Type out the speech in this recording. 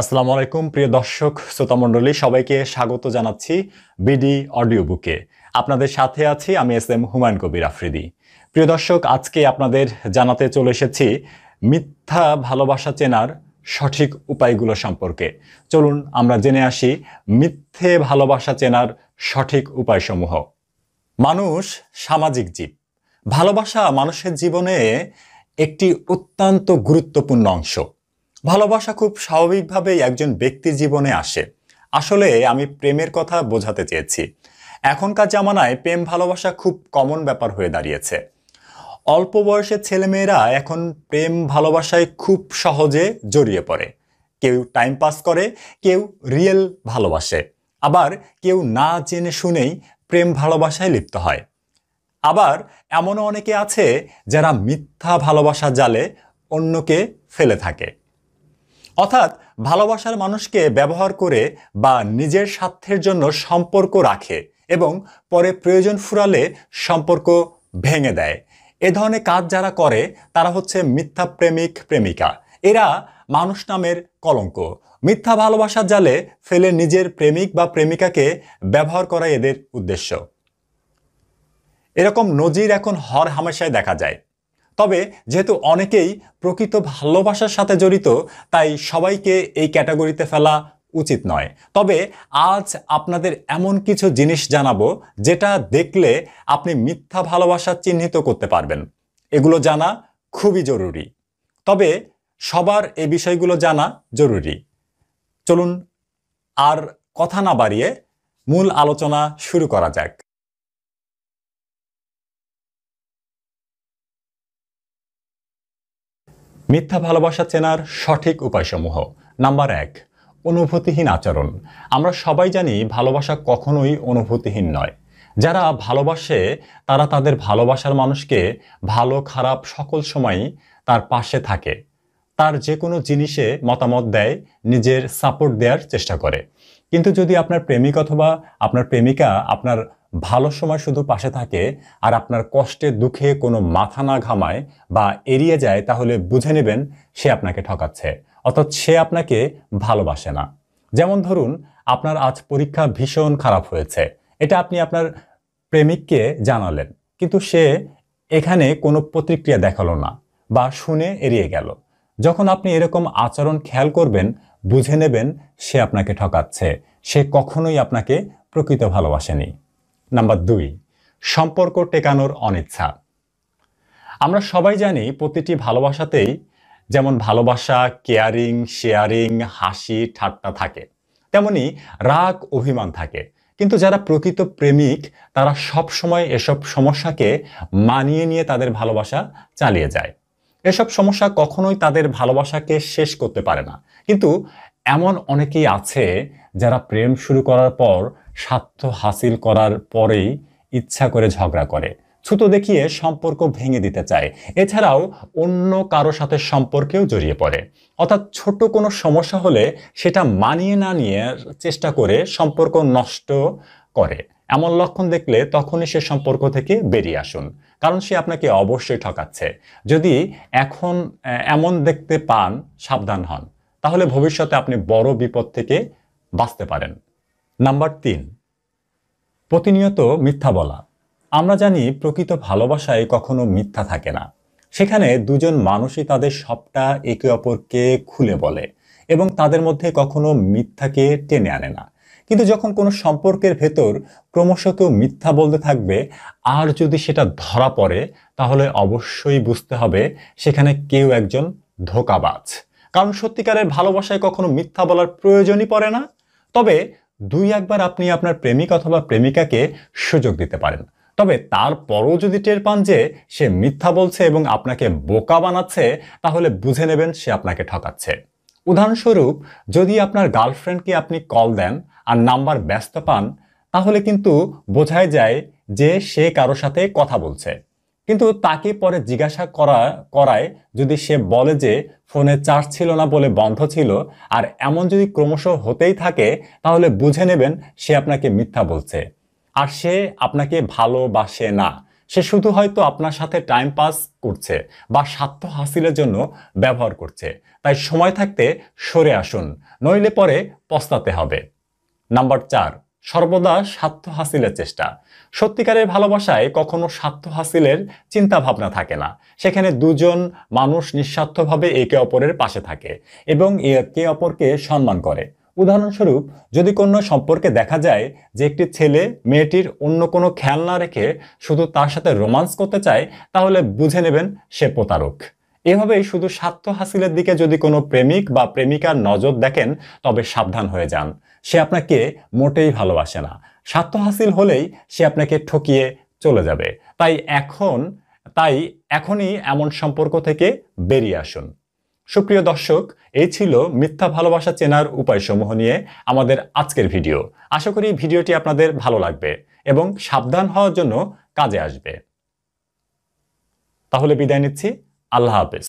আসসালামু আলাইকুম প্রিয় দর্শক শ্রোতামণ্ডলী সবাইকে স্বাগত জানাচ্ছি বিডি অডিও বুকে আপনাদের সাথে আছি আমি এস এম হুমায়ুন কবির আফ্রিদি প্রিয় দর্শক আজকে আপনাদের জানাতে চলে এসেছি মিথ্যা ভালোবাসা চেনার সঠিক উপায়গুলো সম্পর্কে চলুন আমরা জেনে আসি মিথ্যে ভালোবাসা চেনার সঠিক উপায়সমূহ মানুষ সামাজিক জীব ভালোবাসা মানুষের জীবনে একটি অত্যন্ত গুরুত্বপূর্ণ অংশ ভালোবাসা খুব স্বাভাবিকভাবেই একজন ব্যক্তির জীবনে আসে আসলে আমি প্রেমের কথা বোঝাতে চেয়েছি এখনকার জামানায় প্রেম ভালোবাসা খুব কমন ব্যাপার হয়ে দাঁড়িয়েছে অল্প বয়সের ছেলেমেয়েরা এখন প্রেম ভালোবাসায় খুব সহজে জড়িয়ে পড়ে কেউ টাইম পাস করে কেউ রিয়েল ভালোবাসে আবার কেউ না জেনে শুনেই প্রেম ভালোবাসায় লিপ্ত হয় আবার এমনও অনেকে আছে যারা মিথ্যা ভালোবাসা জালে অন্যকে ফেলে থাকে অর্থাৎ ভালোবাসার মানুষকে ব্যবহার করে বা নিজের স্বার্থের জন্য সম্পর্ক রাখে এবং পরে প্রয়োজন ফুরালে সম্পর্ক ভেঙে দেয় এ ধরনের কাজ যারা করে তারা হচ্ছে মিথ্যা প্রেমিক প্রেমিকা এরা মানুষ নামের কলঙ্ক মিথ্যা ভালোবাসার জালে ফেলে নিজের প্রেমিক বা প্রেমিকাকে ব্যবহার করা এদের উদ্দেশ্য এরকম নজির এখন হর হামেশায় দেখা যায় তবে যেহেতু অনেকেই প্রকৃত ভালোবাসার সাথে জড়িত তাই সবাইকে এই ক্যাটাগরিতে ফেলা উচিত নয় তবে আজ আপনাদের এমন কিছু জিনিস জানাবো যেটা দেখলে আপনি মিথ্যা ভালোবাসা চিহ্নিত করতে পারবেন এগুলো জানা খুবই জরুরি তবে সবার এই বিষয়গুলো জানা জরুরি চলুন আর কথা না বাড়িয়ে মূল আলোচনা শুরু করা যাক মিথ্যা ভালোবাসা চেনার সঠিক উপায়সমূহ নাম্বার এক অনুভূতিহীন আচরণ আমরা সবাই জানি ভালোবাসা কখনোই অনুভূতিহীন নয় যারা ভালোবাসে তারা তাদের ভালোবাসার মানুষকে ভালো খারাপ সকল সময়ই তার পাশে থাকে তার যে কোনো জিনিসে মতামত দেয় নিজের সাপোর্ট দেওয়ার চেষ্টা করে কিন্তু যদি আপনার প্রেমিক অথবা আপনার প্রেমিকা আপনার ভালো সময় শুধু পাশে থাকে আর আপনার কষ্টে দুঃখে কোনো মাথা না ঘামায় বা এড়িয়ে যায় তাহলে বুঝে নেবেন সে আপনাকে ঠকাচ্ছে অর্থাৎ সে আপনাকে ভালোবাসে না যেমন ধরুন আপনার আজ পরীক্ষা ভীষণ খারাপ হয়েছে এটা আপনি আপনার প্রেমিককে জানালেন কিন্তু সে এখানে কোনো প্রতিক্রিয়া দেখালো না বা শুনে এড়িয়ে গেল যখন আপনি এরকম আচরণ খেয়াল করবেন বুঝে নেবেন সে আপনাকে ঠকাচ্ছে সে কখনোই আপনাকে প্রকৃত ভালোবাসেনি নাম্বার দুই সম্পর্ক টেকানোর অনিচ্ছা আমরা সবাই জানি প্রতিটি ভালোবাসাতেই যেমন ভালোবাসা কেয়ারিং শেয়ারিং হাসি ঠাট্টা থাকে তেমনি রাগ অভিমান থাকে কিন্তু যারা প্রকৃত প্রেমিক তারা সব সময় এসব সমস্যাকে মানিয়ে নিয়ে তাদের ভালোবাসা চালিয়ে যায় এসব সমস্যা কখনোই তাদের ভালোবাসাকে শেষ করতে পারে না কিন্তু এমন অনেকেই আছে যারা প্রেম শুরু করার পর স্বার্থ হাসিল করার পরেই ইচ্ছা করে ঝগড়া করে ছুতো দেখিয়ে সম্পর্ক ভেঙে দিতে চায় এছাড়াও অন্য কারো সাথে সম্পর্কেও জড়িয়ে পড়ে অর্থাৎ ছোট কোনো সমস্যা হলে সেটা মানিয়ে না নিয়ে চেষ্টা করে সম্পর্ক নষ্ট করে এমন লক্ষণ দেখলে তখনই সে সম্পর্ক থেকে বেরিয়ে আসুন কারণ সে আপনাকে অবশ্যই ঠকাচ্ছে যদি এখন এমন দেখতে পান সাবধান হন তাহলে ভবিষ্যতে আপনি বড় বিপদ থেকে বাঁচতে পারেন নাম্বার তিন প্রতিনিয়ত মিথ্যা বলা আমরা জানি প্রকৃত ভালোবাসায় কখনো মিথ্যা থাকে না সেখানে দুজন মানুষই তাদের সবটা একে অপরকে খুলে বলে এবং তাদের মধ্যে কখনো মিথ্যাকে টেনে আনে না কিন্তু যখন কোনো সম্পর্কের ভেতর ক্রমশ কেউ মিথ্যা বলতে থাকবে আর যদি সেটা ধরা পড়ে তাহলে অবশ্যই বুঝতে হবে সেখানে কেউ একজন ধোকাবাজ কারণ সত্যিকারের ভালোবাসায় কখনো মিথ্যা বলার প্রয়োজনই পড়ে না তবে দুই একবার আপনি আপনার প্রেমিক অথবা প্রেমিকাকে সুযোগ দিতে পারেন তবে তারপরও যদি টের পান যে সে মিথ্যা বলছে এবং আপনাকে বোকা বানাচ্ছে তাহলে বুঝে নেবেন সে আপনাকে ঠকাচ্ছে উদাহরণস্বরূপ যদি আপনার গার্লফ্রেন্ডকে আপনি কল দেন আর নাম্বার ব্যস্ত পান তাহলে কিন্তু বোঝায় যায় যে সে কারো সাথে কথা বলছে কিন্তু তাকে পরে জিজ্ঞাসা করা করায় যদি সে বলে যে ফোনে চার্জ ছিল না বলে বন্ধ ছিল আর এমন যদি ক্রমশ হতেই থাকে তাহলে বুঝে নেবেন সে আপনাকে মিথ্যা বলছে আর সে আপনাকে ভালোবাসে না সে শুধু হয়তো আপনার সাথে টাইম পাস করছে বা স্বার্থ হাসিলের জন্য ব্যবহার করছে তাই সময় থাকতে সরে আসুন নইলে পরে পস্তাতে হবে নাম্বার চার সর্বদা স্বার্থ হাসিলের চেষ্টা সত্যিকারের ভালোবাসায় কখনো স্বার্থ হাসিলের চিন্তা ভাবনা থাকে না সেখানে দুজন মানুষ নিঃস্বার্থভাবে একে অপরের পাশে থাকে এবং একে অপরকে সম্মান করে উদাহরণস্বরূপ যদি কোনো সম্পর্কে দেখা যায় যে একটি ছেলে মেয়েটির অন্য কোনো খেয়াল না রেখে শুধু তার সাথে রোমান্স করতে চায় তাহলে বুঝে নেবেন সে প্রতারক এভাবেই শুধু স্বার্থ হাসিলের দিকে যদি কোনো প্রেমিক বা প্রেমিকার নজর দেখেন তবে সাবধান হয়ে যান সে আপনাকে মোটেই ভালোবাসে না স্বার্থ হাসিল হলেই সে আপনাকে ঠকিয়ে চলে যাবে তাই এখন তাই এখনই এমন সম্পর্ক থেকে বেরিয়ে আসুন সুপ্রিয় দর্শক এই ছিল মিথ্যা ভালোবাসা চেনার উপায়সমূহ নিয়ে আমাদের আজকের ভিডিও আশা করি ভিডিওটি আপনাদের ভালো লাগবে এবং সাবধান হওয়ার জন্য কাজে আসবে তাহলে বিদায় নিচ্ছি আল্লাহ হাফেজ